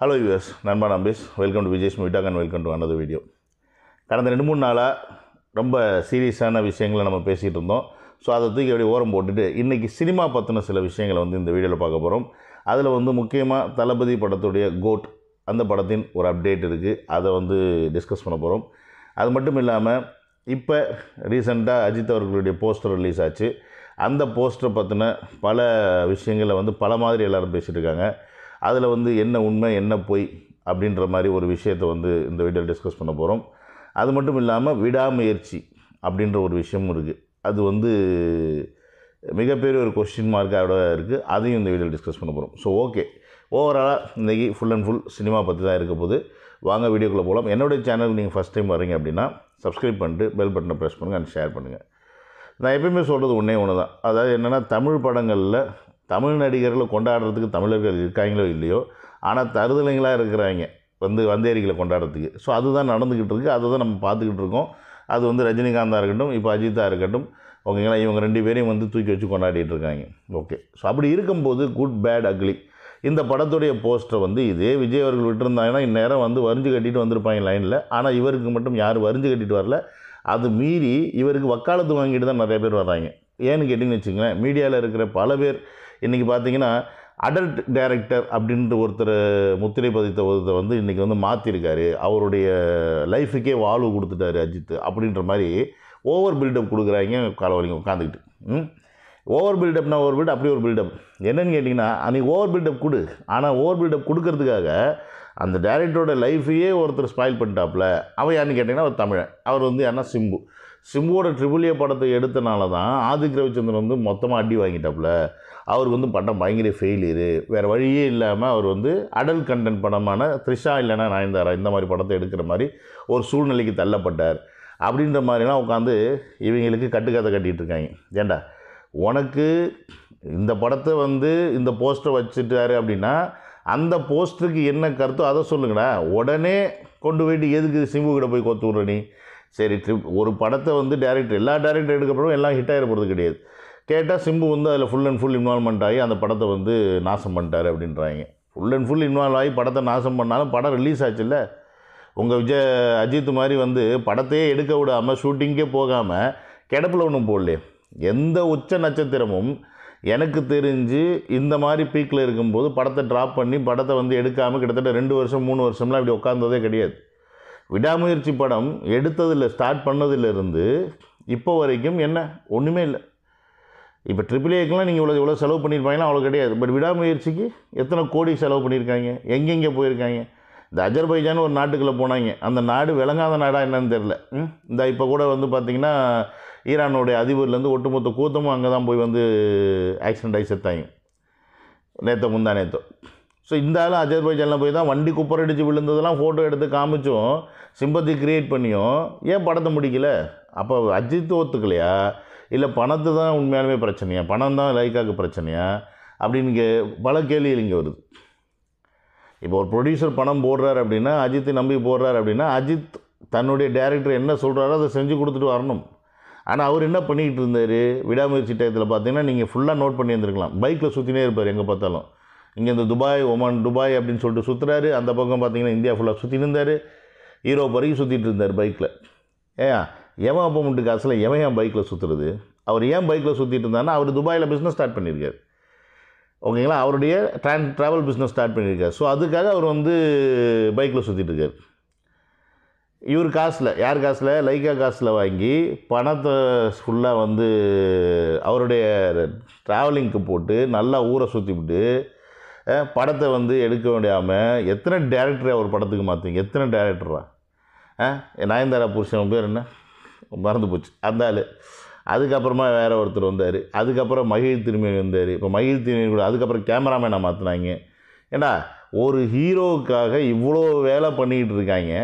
hello யூஎஸ் நண்பா நம்பிஸ் வெல்கம் டு விஜய் ஸ்மிட்டாக் அண்ட் வெல்கம் டு அனது வீடியோ கடந்த ரெண்டு மூணு நாளாக ரொம்ப சீரியஸான விஷயங்களை நம்ம பேசிகிட்டு இருந்தோம் ஸோ அதை தூக்கி அப்படியே ஓரம் போட்டுட்டு இன்றைக்கி சினிமா பற்றின சில விஷயங்களை வந்து இந்த வீடியோவில் பார்க்க போகிறோம் அதில் வந்து முக்கியமாக தளபதி படத்துடைய கோட் அந்த படத்தின் ஒரு அப்டேட் இருக்குது அதை வந்து டிஸ்கஸ் பண்ண போகிறோம் அது மட்டும் இல்லாமல் இப்போ ரீசெண்டாக அஜித் அவர்களுடைய போஸ்டர் ரிலீஸ் ஆச்சு அந்த போஸ்டரை பற்றின பல விஷயங்களை வந்து பல மாதிரி எல்லோரும் பேசிகிட்டு இருக்காங்க அதில் வந்து என்ன உண்மை என்ன பொய் அப்படின்ற மாதிரி ஒரு விஷயத்தை வந்து இந்த வீடியோவில் டிஸ்கஸ் பண்ண போகிறோம் அது மட்டும் இல்லாமல் விடாமுயற்சி அப்படின்ற ஒரு விஷயமும் இருக்குது அது வந்து மிகப்பெரிய ஒரு கொஸ்டின் மார்க்காக இருக்குது அதையும் இந்த வீடியோவில் டிஸ்கஸ் பண்ண போகிறோம் ஸோ ஓகே ஓவராலாக இன்றைக்கி ஃபுல் அண்ட் ஃபுல் சினிமா பற்றி தான் இருக்க போது வாங்க வீடியோக்குள்ளே போகலாம் என்னுடைய சேனல் நீங்கள் ஃபஸ்ட் டைம் வரீங்க அப்படின்னா சப்ஸ்கிரைப் பண்ணிட்டு பெல் பட்டனை ப்ரெஸ் பண்ணுங்கள் அண்ட் ஷேர் பண்ணுங்கள் நான் எப்பயுமே சொல்கிறது ஒன்றே ஒன்று தான் அதாவது என்னென்னா தமிழ் படங்களில் தமிழ் நடிகர்களை கொண்டாடுறதுக்கு தமிழர்கள் இருக்காங்களோ இல்லையோ ஆனால் தருதலைங்களாக இருக்கிறாங்க வந்து வந்தேரிகளை கொண்டாடுறதுக்கு ஸோ அதுதான் நடந்துக்கிட்டு இருக்குது அதை தான் நம்ம பார்த்துக்கிட்டு இருக்கோம் அது வந்து ரஜினிகாந்தாக இருக்கட்டும் இப்போ அஜித்தாக இருக்கட்டும் ஓகேங்களா இவங்க ரெண்டு பேரையும் வந்து தூக்கி வச்சு கொண்டாடிட்டு இருக்காங்க ஓகே ஸோ அப்படி இருக்கும்போது குட் பேட் அக்லி இந்த படத்துடைய போஸ்டர் வந்து இதே விஜய் அவர்கள் விட்டுருந்தாங்கன்னா இந்நேரம் வந்து வரிஞ்சு கட்டிட்டு வந்திருப்பாங்க லைனில் ஆனால் இவருக்கு மட்டும் யார் வரிஞ்சு கட்டிட்டு வரல அது மீறி இவருக்கு வக்காலத்து வாங்கிட்டு தான் நிறைய பேர் வர்றாங்க ஏன்னு கேட்டிங்கன்னு வச்சுக்கோங்களேன் மீடியாவில் இருக்கிற பல பேர் இன்றைக்கி பார்த்தீங்கன்னா அடல்ட் டைரக்டர் அப்படின்ட்டு ஒருத்தர் முத்திரை பதித்த ஒருத்தர் வந்து இன்றைக்கி வந்து மாற்றிருக்காரு அவருடைய லைஃபுக்கே வாழ்வு கொடுத்துட்டாரு அஜித் அப்படின்ற மாதிரி ஓவர் பில்டப் கொடுக்குறாங்க காலவரிங்க உட்காந்துக்கிட்டு ஓவர் பில்டப்னா ஓவர் பில்டப் அப்படி ஒரு பில்டப் என்னென்னு கேட்டிங்கன்னா அன்றைக்கி ஓவர் பில்டப் கொடு ஆனால் ஓவர் பில்டப் கொடுக்கறதுக்காக அந்த டேரக்டரோட லைஃபையே ஒருத்தர் ஸ்பாயில் பண்ணிட்டாப்புல அவன் யாருன்னு கேட்டிங்கன்னா அவர் தமிழன் அவர் வந்து யாருன்னா சிம்பு சிம்புவோட ட்ரிபிள்ஏ படத்தை எடுத்தனால தான் ஆதிக் ரவிச்சந்திரன் வந்து மொத்தமாக அடி வாங்கிட்டாப்புல அவருக்கு வந்து படம் பயங்கர ஃபெயிலியரு வேறு வழியே இல்லாமல் அவர் வந்து அடல் கண்டென்ட் படமான த்ரிஷா இல்லைனா நாயந்தாரா இந்த மாதிரி படத்தை எடுக்கிற மாதிரி ஒரு சூழ்நிலைக்கு தள்ளப்பட்டார் அப்படின்ற மாதிரிலாம் உட்காந்து இவங்களுக்கு கட்டுக்கதை கட்டிகிட்டு இருக்காங்க ஏண்டா உனக்கு இந்த படத்தை வந்து இந்த போஸ்டர் வச்சுட்டாரு அப்படின்னா அந்த போஸ்டருக்கு என்ன கருத்தோ அதை சொல்லுங்கடா உடனே கொண்டு போயிட்டு எதுக்கு சிம்பு கிட்ட போய் கொத்து விட்ற நீ சரி ட்ரிப் ஒரு படத்தை வந்து டேரக்டர் எல்லா டேரக்டர் எடுக்கப்படும் எல்லாம் ஹிட் ஆகிட போகிறது கிடையாது கேட்டால் சிம்பு வந்து அதில் ஃபுல் அண்ட் ஃபுல் இன்வால்மெண்ட் ஆகி அந்த படத்தை வந்து நாசம் பண்ணிட்டார் அப்படின்றாங்க ஃபுல் அண்ட் ஃபுல் இன்வால்வ் ஆகி படத்தை நாசம் பண்ணாலும் படம் ரிலீஸ் ஆச்சு இல்லை உங்கள் விஜய் அஜித் மாதிரி வந்து படத்தையே எடுக்க விடாமல் ஷூட்டிங்கே போகாமல் கிடப்பில் ஒன்றும் போடலையே எந்த உச்ச நட்சத்திரமும் எனக்கு தெரிஞ்சு இந்த மாதிரி பீக்கில் இருக்கும்போது படத்தை ட்ராப் பண்ணி படத்தை வந்து எடுக்காமல் கிட்டத்தட்ட ரெண்டு வருஷம் மூணு வருஷம்லாம் இப்படி உட்காந்ததே கிடையாது விடாமுயற்சி படம் எடுத்ததில் ஸ்டார்ட் பண்ணதிலிருந்து இப்போ வரைக்கும் என்ன ஒன்றுமே இல்லை இப்போ ட்ரிபிள் ஏக்கெலாம் நீங்கள் இவ்வளோ இவ்வளோ செலவு பண்ணியிருப்பாங்கன்னா அவ்வளோ கிடையாது பட் விடாமுயற்சிக்கு எத்தனை கோடி செலவு பண்ணியிருக்காங்க எங்கெங்கே போயிருக்காங்க இந்த அஜர்பைஜான் ஒரு நாட்டுக்குள்ளே போனாங்க அந்த நாடு விளங்காத நாடாக என்னன்னு தெரில இந்த இப்போ கூட வந்து பார்த்திங்கன்னா ஈரானுடைய அதிபர்லேருந்து ஒட்டுமொத்த கூத்தமும் அங்கே தான் போய் வந்து ஆக்சிடெண்ட் ஆகி செத்தாங்க நேற்று முந்தா நேற்றோ ஸோ இந்த ஆளும் அஜர்பைஜானில் போய் தான் வண்டி அடித்து விழுந்ததெல்லாம் ஃபோட்டோ எடுத்து காமிச்சும் சிம்பத்தி க்ரியேட் பண்ணியும் ஏன் படத்தை முடிக்கல அப்போ அஜித் ஓத்துக்கலையா இல்லை பணத்து தான் உண்மையாலுமே பிரச்சனையா பணம் தான் லைக்காக்கு பிரச்சனையா அப்படின்னு கே பல கேள்விகள் இங்கே வருது இப்போ ஒரு ப்ரொடியூசர் பணம் போடுறாரு அப்படின்னா அஜித்தை நம்பி போடுறாரு அப்படின்னா அஜித் தன்னுடைய டேரக்டர் என்ன சொல்கிறாரோ அதை செஞ்சு கொடுத்துட்டு வரணும் ஆனால் அவர் என்ன பண்ணிக்கிட்டு இருந்தார் விடாமுயற்சி டயத்தில் பார்த்தீங்கன்னா நீங்கள் ஃபுல்லாக நோட் பண்ணி இருந்திருக்கலாம் பைக்கில் சுற்றினே இருப்பார் எங்கே பார்த்தாலும் இங்கே இந்த துபாய் ஒமான் துபாய் அப்படின்னு சொல்லிட்டு சுற்றுறாரு அந்த பக்கம் பார்த்திங்கன்னா இந்தியா ஃபுல்லாக சுற்றிட்டு இருந்தார் ஈரோப் வரைக்கும் சுற்றிட்டு இருந்தார் பைக்கில் ஏன் எவன் அப்போ முட்டு காசில் எவன் ஏன் பைக்கில் சுற்றுறது அவர் ஏன் பைக்கில் சுற்றிட்டு இருந்தாருன்னா அவர் துபாயில் பிஸ்னஸ் ஸ்டார்ட் பண்ணியிருக்காரு ஓகேங்களா அவருடைய ட்ரான் ட்ராவல் பிஸ்னஸ் ஸ்டார்ட் பண்ணியிருக்கார் ஸோ அதுக்காக அவர் வந்து பைக்கில் சுற்றிட்டுருக்கார் இவர் காசில் யார் காசில் லைக்கா காசில் வாங்கி பணத்தை ஃபுல்லாக வந்து அவருடைய ட்ராவலிங்க்கு போட்டு நல்லா ஊரை சுற்றிவிட்டு படத்தை வந்து எடுக்க முடியாமல் எத்தனை டேரக்டரை ஒரு படத்துக்கு மாற்றுவீங்க எத்தனை டேரக்டரா நயன்தாரா புருஷன் பேர் என்ன மறந்து போச்சு அந்த ஆள் அதுக்கப்புறமா வேறு ஒருத்தர் வந்தார் அதுக்கப்புறம் மகிழ் திருமணி வந்தார் இப்போ மகிழ் திருமணி கூட அதுக்கப்புறம் கேமராமேனை மாற்றினாங்க ஏன்னா ஒரு ஹீரோவுக்காக இவ்வளோ வேலை பண்ணிக்கிட்டு இருக்காங்க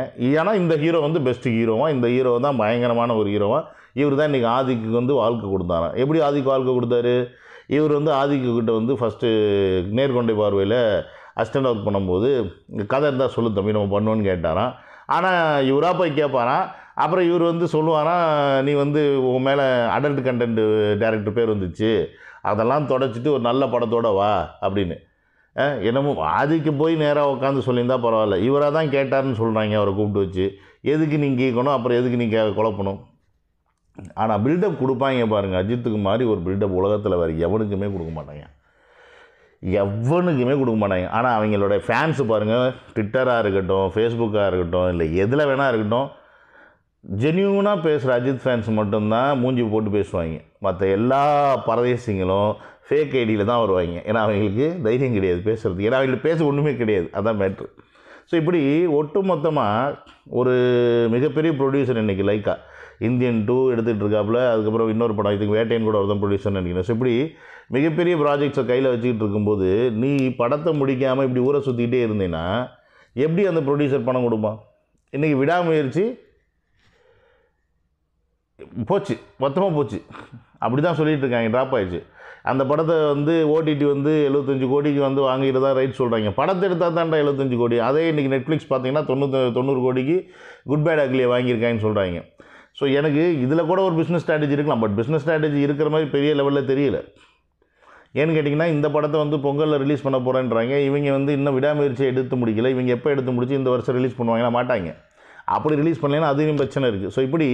ஏன்னா இந்த ஹீரோ வந்து பெஸ்ட்டு ஹீரோவாக இந்த ஹீரோ தான் பயங்கரமான ஒரு ஹீரோவாக இவர் தான் இன்றைக்கி ஆதிக்கு வந்து வாழ்க்கை கொடுத்தாராம் எப்படி ஆதிக்கு வாழ்க்கை கொடுத்தாரு இவர் வந்து ஆதிக்கிட்ட வந்து ஃபஸ்ட்டு நேர்கொண்டை பார்வையில் அசிஸ்டண்ட் ஒர்க் பண்ணும்போது கதை இருந்தால் சொல்லு தம்பி நம்ம பண்ணுவோன்னு கேட்டாராம் ஆனால் இவராக போய் கேட்பாராம் அப்புறம் இவர் வந்து சொல்லுவாராம் நீ வந்து உன் மேலே அடல்ட் கண்டென்ட் டேரக்டர் பேர் வந்துச்சு அதெல்லாம் தொடச்சிட்டு ஒரு நல்ல படத்தோட வா அப்படின்னு என்னமோ ஆதிக்கு போய் நேராக உட்காந்து சொல்லியிருந்தா பரவாயில்ல இவராக தான் கேட்டார்னு சொல்கிறாங்க அவரை கூப்பிட்டு வச்சு எதுக்கு நீங்கள் கேட்கணும் அப்புறம் எதுக்கு நீங்கள் குழப்பணும் ஆனால் பில்டப் கொடுப்பாங்க பாருங்கள் அஜித்துக்கு மாதிரி ஒரு பில்டப் உலகத்தில் வேறு எவனுக்குமே கொடுக்க மாட்டாங்க எவனுக்குமே கொடுக்க மாட்டாங்க ஆனால் அவங்களோட ஃபேன்ஸு பாருங்கள் ட்விட்டராக இருக்கட்டும் ஃபேஸ்புக்காக இருக்கட்டும் இல்லை எதில் வேணால் இருக்கட்டும் ஜென்யூனாக பேசுகிற அஜித் ஃபேன்ஸ் மட்டும்தான் மூஞ்சி போட்டு பேசுவாங்க மற்ற எல்லா பரதேசிங்களும் ஃபேக் ஐடியில் தான் வருவாங்க ஏன்னா அவங்களுக்கு தைரியம் கிடையாது பேசுகிறது ஏன்னா அவங்களுக்கு பேச ஒன்றுமே கிடையாது அதான் மேட்ரு ஸோ இப்படி ஒட்டு மொத்தமாக ஒரு மிகப்பெரிய ப்ரொடியூசர் இன்றைக்கி லைக்காக இந்தியன் டூ எடுத்துகிட்டு இருக்காப்புல அதுக்கப்புறம் இன்னொரு படம் இதுக்கு வேட்டையன் கூட ஒருத்தன் ப்ரொடியூசர் நினைக்கிறேன் ஸோ இப்படி மிகப்பெரிய ப்ராஜெக்ட்ஸை கையில் வச்சுக்கிட்டு இருக்கும்போது நீ படத்தை முடிக்காமல் இப்படி ஊரை சுற்றிக்கிட்டே இருந்தீங்கன்னா எப்படி அந்த ப்ரொடியூசர் பணம் கொடுப்பான் இன்றைக்கி விடாமுயற்சி போச்சு மொத்தமாக போச்சு அப்படி தான் சொல்லிகிட்டு இருக்காங்க ட்ராப் ஆகிடுச்சு அந்த படத்தை வந்து ஓடிடி வந்து எழுபத்தஞ்சு கோடிக்கு வந்து வாங்கிட்டு தான் ரைட் சொல்கிறாங்க படத்தை எடுத்தால் தான்டா எழுபத்தஞ்சு கோடி அதே இன்றைக்கி நெட்ஃப்ளிக்ஸ் பார்த்தீங்கன்னா தொண்ணூத்த தொண்ணூறு கோடிக்கு குட் பேட் அக்லியை வாங்கியிருக்காங்கன்னு சொல்கிறாங்க ஸோ எனக்கு இதில் கூட ஒரு பிஸ்னஸ் ஸ்ட்ராட்டஜி இருக்கலாம் பட் பிஸ்னஸ் ஸ்ட்ராட்டஜி இருக்கிற மாதிரி பெரிய லெவலில் தெரியல ஏன்னு கேட்டிங்கன்னா இந்த படத்தை வந்து பொங்கலில் ரிலீஸ் பண்ண போகிறேன்றாங்க இவங்க வந்து இன்னும் விடாமுயற்சி எடுத்து முடிக்கல இவங்க எப்போ எடுத்து முடிச்சு இந்த வருஷம் ரிலீஸ் பண்ணுவாங்கன்னா மாட்டாங்க அப்படி ரிலீஸ் பண்ணலைன்னா அதுவும் பிரச்சனை இருக்குது ஸோ இப்படி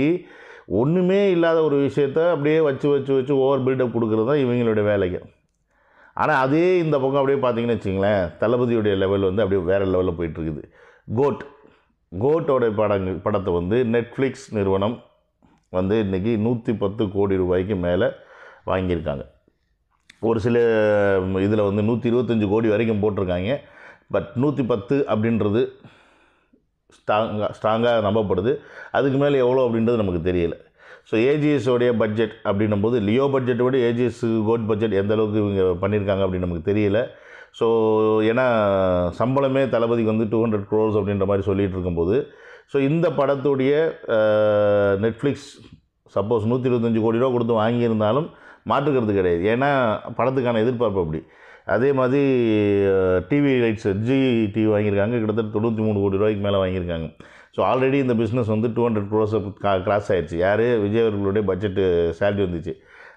ஒன்றுமே இல்லாத ஒரு விஷயத்த அப்படியே வச்சு வச்சு வச்சு ஓவர் பில்டப் கொடுக்குறது தான் இவங்களுடைய வேலைக்கு ஆனால் அதே இந்த பக்கம் அப்படியே பார்த்தீங்கன்னு வச்சிங்களேன் தளபதியுடைய லெவல் வந்து அப்படியே வேறு லெவலில் போயிட்டுருக்குது கோட் கோட்டோட படங்கள் படத்தை வந்து நெட்ஃப்ளிக்ஸ் நிறுவனம் வந்து இன்றைக்கி நூற்றி பத்து கோடி ரூபாய்க்கு மேலே வாங்கியிருக்காங்க ஒரு சில இதில் வந்து நூற்றி இருபத்தஞ்சி கோடி வரைக்கும் போட்டிருக்காங்க பட் நூற்றி பத்து அப்படின்றது ஸ்ட்ராங்காக ஸ்ட்ராங்காக நம்பப்படுது அதுக்கு மேலே எவ்வளோ அப்படின்றது நமக்கு தெரியல ஸோ ஏஜிஎஸோடைய பட்ஜெட் அப்படின்னும்போது லியோ பட்ஜெட்டை விட ஏஜிஎஸ் கோட் பட்ஜெட் எந்தளவுக்கு இவங்க பண்ணியிருக்காங்க அப்படின்னு நமக்கு தெரியல ஸோ ஏன்னா சம்பளமே தளபதிக்கு வந்து டூ ஹண்ட்ரட் க்ரோர்ஸ் அப்படின்ற மாதிரி சொல்லிகிட்டு இருக்கும்போது ஸோ இந்த படத்துடைய நெட்ஃப்ளிக்ஸ் சப்போஸ் நூற்றி இருபத்தஞ்சி கோடி ரூபா கொடுத்து வாங்கியிருந்தாலும் மாற்றுக்கிறது கிடையாது ஏன்னா படத்துக்கான எதிர்பார்ப்பு அப்படி அதே மாதிரி டிவி ரைட்ஸ் ஜி டிவி வாங்கியிருக்காங்க கிட்டத்தட்ட தொண்ணூற்றி மூணு கோடி ரூபாய்க்கு மேலே வாங்கியிருக்காங்க ஸோ ஆல்ரெடி இந்த பிஸ்னஸ் வந்து டூ ஹண்ட்ரட் க்ரோஸ் கிராஸ் ஆகிடுச்சு யார் விஜய் அவர்களுடைய பட்ஜெட்டு சேல்ரி வந்துச்சு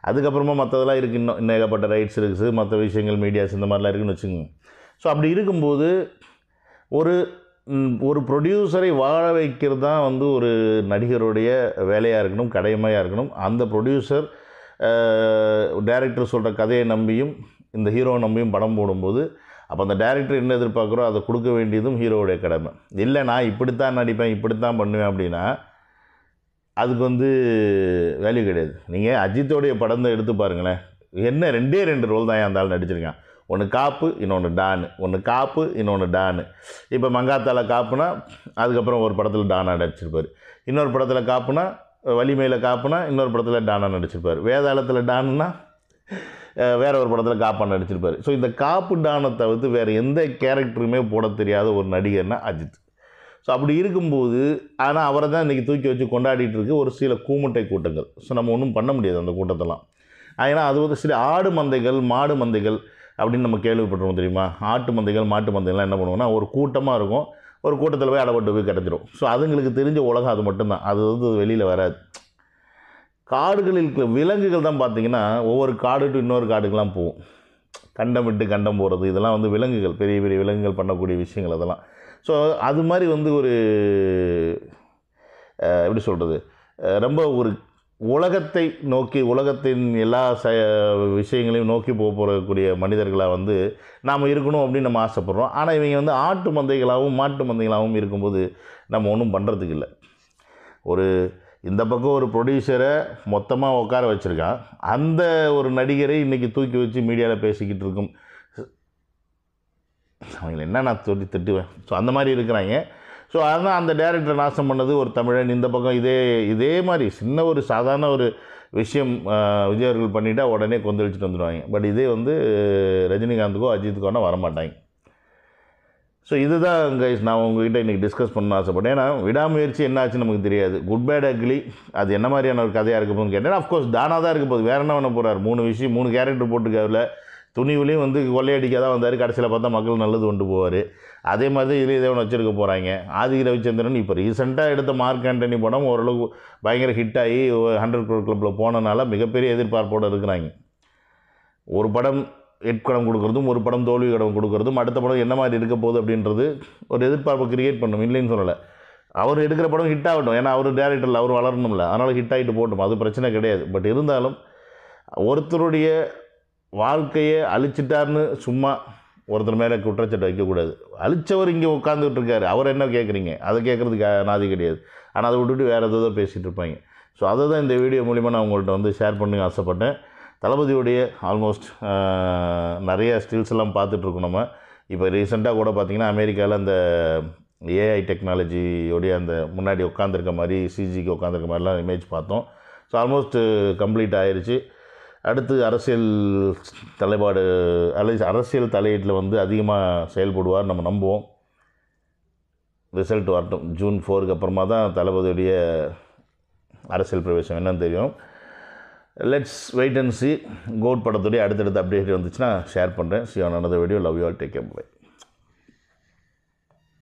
அதுக்கப்புறமா மற்றதெல்லாம் இருக்குது இன்னும் இன்னும் ஏகப்பட்ட ரைட்ஸ் இருக்குது மற்ற விஷயங்கள் மீடியாஸ் இந்த மாதிரிலாம் இருக்குதுன்னு வச்சுக்கோங்க ஸோ அப்படி இருக்கும்போது ஒரு ஒரு ப்ரொடியூசரை வாழ வைக்கிறது தான் வந்து ஒரு நடிகருடைய வேலையாக இருக்கணும் கடையமையாக இருக்கணும் அந்த ப்ரொடியூசர் டேரக்டர் சொல்கிற கதையை நம்பியும் இந்த ஹீரோவை நம்பியும் படம் போடும்போது அப்போ அந்த டேரக்டர் என்ன எதிர்பார்க்குறோ அதை கொடுக்க வேண்டியதும் ஹீரோவுடைய கடமை இல்லை நான் இப்படித்தான் நடிப்பேன் இப்படித்தான் பண்ணுவேன் அப்படின்னா அதுக்கு வந்து வேல்யூ கிடையாது நீங்கள் அஜித்தோடைய படம் தான் எடுத்து பாருங்களேன் என்ன ரெண்டே ரெண்டு ரோல் தான் அந்த ஆள் நடிச்சிருக்கான் ஒன்று காப்பு இன்னொன்று டான் ஒன்று காப்பு இன்னொன்று டான் இப்போ மங்காத்தால காப்புனா அதுக்கப்புறம் ஒரு படத்தில் டானாக நடிச்சிருப்பார் இன்னொரு படத்தில் காப்புனா வலிமையில் காப்புனா இன்னொரு படத்தில் டானாக நடிச்சிருப்பார் வேதாளத்தில் டான்னா வேற ஒரு படத்தில் காப்பாக நடிச்சிருப்பார் ஸோ இந்த காப்பு டானை தவிர்த்து வேறு எந்த கேரக்டருமே போட தெரியாத ஒரு நடிகர்னா அஜித் ஸோ அப்படி இருக்கும்போது ஆனால் அவரை தான் இன்றைக்கி தூக்கி வச்சு கொண்டாடிட்டு இருக்கு ஒரு சில கூமுட்டை கூட்டங்கள் ஸோ நம்ம ஒன்றும் பண்ண முடியாது அந்த கூட்டத்தெல்லாம் ஏன்னா அது வந்து சில ஆடு மந்தைகள் மாடு மந்தைகள் அப்படின்னு நம்ம கேள்விப்பட்டிருக்கோம் தெரியுமா ஆட்டு மந்தைகள் மாட்டு மந்தைகள்லாம் என்ன பண்ணுவோம்னா ஒரு கூட்டமாக இருக்கும் ஒரு கூட்டத்தில் போய் அடப்பட்டு போய் கிடச்சிரும் ஸோ அதுங்களுக்கு தெரிஞ்ச உலகம் அது மட்டும்தான் அது வந்து வெளியில் வராது காடுகளில் விலங்குகள் தான் பார்த்திங்கன்னா ஒவ்வொரு காடு டு இன்னொரு காடுக்கெலாம் போகும் கண்டம் விட்டு கண்டம் போகிறது இதெல்லாம் வந்து விலங்குகள் பெரிய பெரிய விலங்குகள் பண்ணக்கூடிய விஷயங்கள் அதெல்லாம் ஸோ அது மாதிரி வந்து ஒரு எப்படி சொல்கிறது ரொம்ப ஒரு உலகத்தை நோக்கி உலகத்தின் எல்லா ச விஷயங்களையும் நோக்கி போக போகக்கூடிய மனிதர்களாக வந்து நாம் இருக்கணும் அப்படின்னு நம்ம ஆசைப்பட்றோம் ஆனால் இவங்க வந்து ஆட்டு மந்தைகளாகவும் மாட்டு மந்தைகளாகவும் இருக்கும்போது நம்ம ஒன்றும் பண்ணுறதுக்கு இல்லை ஒரு இந்த பக்கம் ஒரு ப்ரொடியூசரை மொத்தமாக உட்கார வச்சுருக்கான் அந்த ஒரு நடிகரை இன்றைக்கி தூக்கி வச்சு மீடியாவில் பேசிக்கிட்டு இருக்கும் அவங்களை என்ன நான் தொட்டி திட்டுவேன் ஸோ அந்த மாதிரி இருக்கிறாங்க ஸோ அதனால் அந்த டேரக்டரை நாசம் பண்ணது ஒரு தமிழன் இந்த பக்கம் இதே இதே மாதிரி சின்ன ஒரு சாதாரண ஒரு விஷயம் விஜயர்கள் பண்ணிவிட்டால் உடனே கொந்தளிச்சுட்டு வந்துடுவாங்க பட் இதே வந்து ரஜினிகாந்துக்கோ அஜித்துக்கோனா வரமாட்டாங்க ஸோ இதுதான் கைஸ் நான் உங்ககிட்ட இன்றைக்கி டிஸ்கஸ் பண்ணணும் ஆசைப்பட்டேன் ஏன்னா விடாமுயற்சி என்ன நமக்கு தெரியாது குட் பேட் அக்லி அது என்ன மாதிரியான ஒரு கதையாக இருக்க போதுன்னு கேட்டேன் அஃப்கோர்ஸ் தானாக தான் இருக்க போகுது வேறு என்ன பண்ண போகிறார் மூணு விஷயம் மூணு கேரக்டர் போட்டிருக்காருல துணிவுலேயும் வந்து கொள்ளையடிக்காதான் தான் வந்தார் கடைசியில் பார்த்தா மக்கள் நல்லது கொண்டு போவார் அதே மாதிரி இதில் இதை ஒன்று வச்சுருக்க போகிறாங்க ஆதி ரவிச்சந்திரன் இப்போ ரீசெண்டாக எடுத்த மார்க் ஆண்டனி படம் ஓரளவுக்கு பயங்கர ஹிட் ஆகி ஹண்ட்ரட் குரோட் கிளப்பில் போனனால மிகப்பெரிய எதிர்பார்ப்போடு இருக்கிறாங்க ஒரு படம் ஹிட் கடம் கொடுக்குறதும் ஒரு படம் தோல்வி கடம் கொடுக்குறதும் அடுத்த படம் என்ன மாதிரி இருக்க போகுது அப்படின்றது ஒரு எதிர்பார்ப்பை கிரியேட் பண்ணும் இல்லைன்னு சொல்லலை அவர் எடுக்கிற படம் ஹிட் ஆகட்டும் ஏன்னா அவர் டேரக்டரில் அவர் வளரணும்ல அதனால் ஹிட் ஆகிட்டு போட்டோம் அது பிரச்சனை கிடையாது பட் இருந்தாலும் ஒருத்தருடைய வாழ்க்கையை அழிச்சிட்டார்னு சும்மா ஒருத்தர் மேலே குற்றச்சாட்டு வைக்கக்கூடாது அழிச்சவர் இங்கே உட்காந்துக்கிட்டு இருக்காரு அவர் என்ன கேட்குறீங்க அதை கேட்குறதுக்கு நாதி கிடையாது ஆனால் அதை விட்டுட்டு வேறு ஏதோ பேசிகிட்டு இருப்பாங்க ஸோ அதை தான் இந்த வீடியோ மூலிமா நான் உங்கள்கிட்ட வந்து ஷேர் பண்ணுங்க ஆசைப்பட்டேன் தளபதியுடைய ஆல்மோஸ்ட் நிறைய ஸ்டில்ஸ் எல்லாம் பார்த்துட்ருக்கோம் நம்ம இப்போ ரீசெண்டாக கூட பார்த்திங்கன்னா அமெரிக்காவில் அந்த ஏஐ டெக்னாலஜியோடைய அந்த முன்னாடி உட்காந்துருக்க மாதிரி சிஜிக்கு உட்காந்துருக்க மாதிரிலாம் இமேஜ் பார்த்தோம் ஸோ ஆல்மோஸ்ட் கம்ப்ளீட் ஆயிடுச்சு அடுத்து அரசியல் தலைப்பாடு அலை அரசியல் தலையீட்டில் வந்து அதிகமாக செயல்படுவார் நம்ம நம்புவோம் ரிசல்ட் வரட்டும் ஜூன் ஃபோருக்கு அப்புறமா தான் தளபதியுடைய அரசியல் பிரவேசம் என்னன்னு தெரியும் let's wait and see GOAT படத்துடைய அடுத்தடுத்த அப்டேட் வந்துச்சுன்னா ஷேர் பண்ணுறேன் see on another video love you all take care by